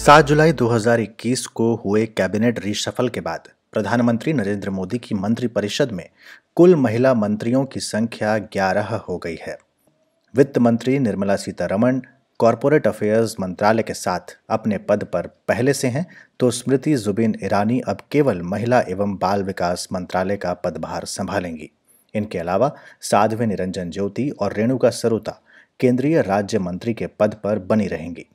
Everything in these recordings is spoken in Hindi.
सात जुलाई 2021 को हुए कैबिनेट रिशफल के बाद प्रधानमंत्री नरेंद्र मोदी की मंत्रिपरिषद में कुल महिला मंत्रियों की संख्या ग्यारह हो गई है वित्त मंत्री निर्मला सीतारमण कॉरपोरेट अफेयर्स मंत्रालय के साथ अपने पद पर पहले से हैं तो स्मृति जुबिन ईरानी अब केवल महिला एवं बाल विकास मंत्रालय का पदभार संभालेंगी इनके अलावा साध्वी निरंजन ज्योति और रेणुका सरोता केंद्रीय राज्य मंत्री के पद पर बनी रहेंगी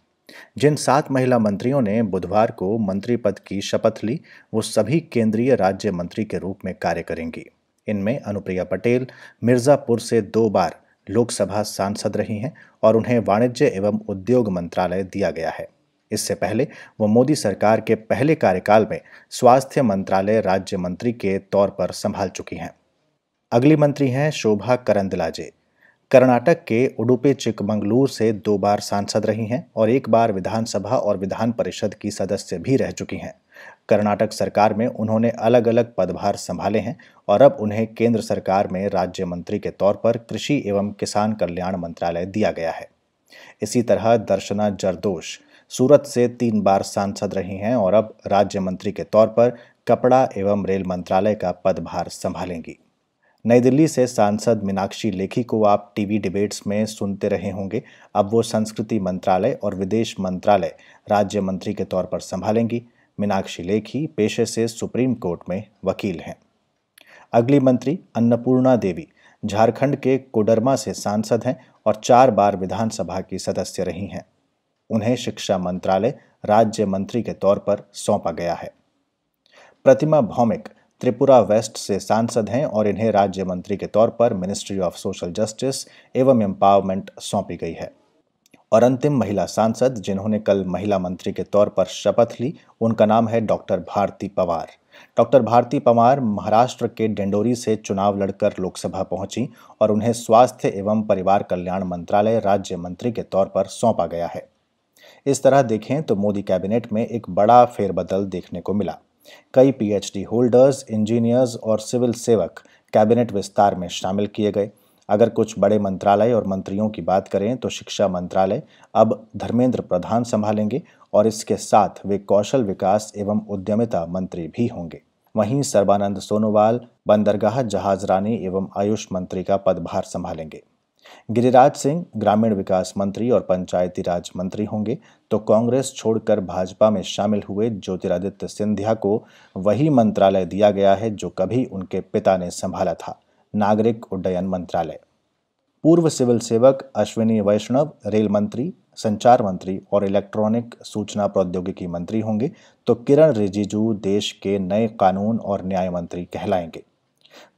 जिन सात महिला मंत्रियों ने बुधवार को मंत्री पद की शपथ ली वो सभी केंद्रीय राज्य मंत्री के रूप में कार्य करेंगी इनमें अनुप्रिया पटेल मिर्ज़ापुर से दो बार लोकसभा सांसद रही हैं और उन्हें वाणिज्य एवं उद्योग मंत्रालय दिया गया है इससे पहले वो मोदी सरकार के पहले कार्यकाल में स्वास्थ्य मंत्रालय राज्य मंत्री के तौर पर संभाल चुकी हैं अगली मंत्री हैं शोभा करंदलाजे कर्नाटक के उडुपी चिकमंगलूर से दो बार सांसद रही हैं और एक बार विधानसभा और विधान परिषद की सदस्य भी रह चुकी हैं कर्नाटक सरकार में उन्होंने अलग अलग पदभार संभाले हैं और अब उन्हें केंद्र सरकार में राज्य मंत्री के तौर पर कृषि एवं किसान कल्याण मंत्रालय दिया गया है इसी तरह दर्शना जरदोश सूरत से तीन बार सांसद रही हैं और अब राज्य मंत्री के तौर पर कपड़ा एवं रेल मंत्रालय का पदभार संभालेंगी नई दिल्ली से सांसद मीनाक्षी लेखी को आप टीवी डिबेट्स में सुनते रहे होंगे अब वो संस्कृति मंत्रालय और विदेश मंत्रालय राज्य मंत्री के तौर पर संभालेंगी मीनाक्षी लेखी पेशे से सुप्रीम कोर्ट में वकील हैं अगली मंत्री अन्नपूर्णा देवी झारखंड के कोडरमा से सांसद हैं और चार बार विधानसभा की सदस्य रही हैं उन्हें शिक्षा मंत्रालय राज्य मंत्री के तौर पर सौंपा गया है प्रतिमा भौमिक त्रिपुरा वेस्ट से सांसद हैं और इन्हें राज्य मंत्री के तौर पर मिनिस्ट्री ऑफ सोशल जस्टिस एवं एम्पावरमेंट सौंपी गई है और अंतिम महिला सांसद जिन्होंने कल महिला मंत्री के तौर पर शपथ ली उनका नाम है डॉक्टर भारती पवार डॉक्टर भारती पवार महाराष्ट्र के डेंडोरी से चुनाव लड़कर लोकसभा पहुंची और उन्हें स्वास्थ्य एवं परिवार कल्याण मंत्रालय राज्य मंत्री के तौर पर सौंपा गया है इस तरह देखें तो मोदी कैबिनेट में एक बड़ा फेरबदल देखने को मिला कई पीएचडी होल्डर्स इंजीनियर्स और सिविल सेवक कैबिनेट विस्तार में शामिल किए गए अगर कुछ बड़े मंत्रालय और मंत्रियों की बात करें तो शिक्षा मंत्रालय अब धर्मेंद्र प्रधान संभालेंगे और इसके साथ वे कौशल विकास एवं उद्यमिता मंत्री भी होंगे वहीं सर्बानंद सोनोवाल बंदरगाह जहाजरानी एवं आयुष मंत्री का पदभार संभालेंगे गिरिराज सिंह ग्रामीण विकास मंत्री और पंचायती राज मंत्री होंगे तो कांग्रेस छोड़कर भाजपा में शामिल हुए ज्योतिरादित्य सिंधिया को वही मंत्रालय दिया गया है जो कभी उनके पिता ने संभाला था नागरिक उड्डयन मंत्रालय पूर्व सिविल सेवक अश्विनी वैष्णव रेल मंत्री संचार मंत्री और इलेक्ट्रॉनिक सूचना प्रौद्योगिकी मंत्री होंगे तो किरण रिजिजू देश के नए कानून और न्याय मंत्री कहलाएंगे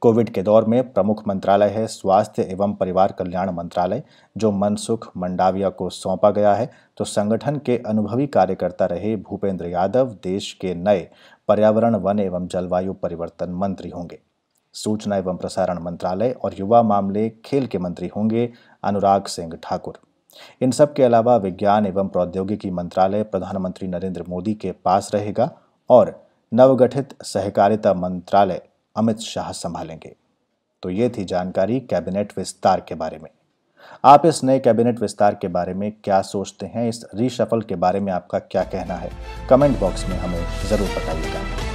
कोविड के दौर में प्रमुख मंत्रालय है स्वास्थ्य एवं परिवार कल्याण मंत्रालय जो मनसुख मंडाविया को सौंपा गया है तो संगठन के अनुभवी कार्यकर्ता रहे भूपेंद्र यादव देश के नए पर्यावरण वन एवं जलवायु परिवर्तन मंत्री होंगे सूचना एवं प्रसारण मंत्रालय और युवा मामले खेल के मंत्री होंगे अनुराग सिंह ठाकुर इन सब के अलावा विज्ञान एवं प्रौद्योगिकी मंत्रालय प्रधानमंत्री नरेंद्र मोदी के पास रहेगा और नवगठित सहकारिता मंत्रालय अमित शाह संभालेंगे तो ये थी जानकारी कैबिनेट विस्तार के बारे में आप इस नए कैबिनेट विस्तार के बारे में क्या सोचते हैं इस रीशफल के बारे में आपका क्या कहना है कमेंट बॉक्स में हमें ज़रूर बताइएगा